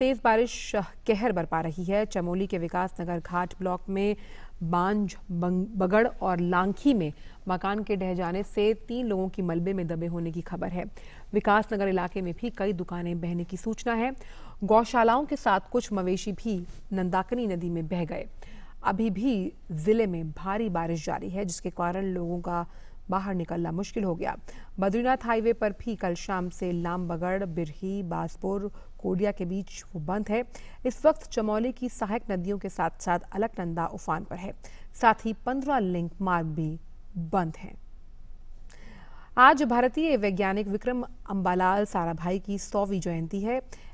तेज बारिश कहर बरपा रही है चमोली के विकास नगर घाट ब्लॉक में बांझ बगड़ और लांखी में मकान के ढह जाने से तीन लोगों की मलबे में दबे होने की खबर है विकास नगर इलाके में भी कई दुकानें बहने की सूचना है गौशालाओं के साथ कुछ मवेशी भी नंदाकनी नदी में बह गए अभी भी जिले में भारी बारिश जारी है जिसके कारण लोगों का बाहर निकलना मुश्किल हो गया बद्रीनाथ हाईवे पर भी कल शाम से लामबगड़ बिरही बासपुर कोडिया के बीच वो बंद है इस वक्त चमौली की सहायक नदियों के साथ साथ अलकनंदा उफान पर है साथ ही पंद्रह लिंक मार्ग भी बंद हैं आज भारतीय वैज्ञानिक विक्रम अंबालाल साराभाई की सौवीं जयंती है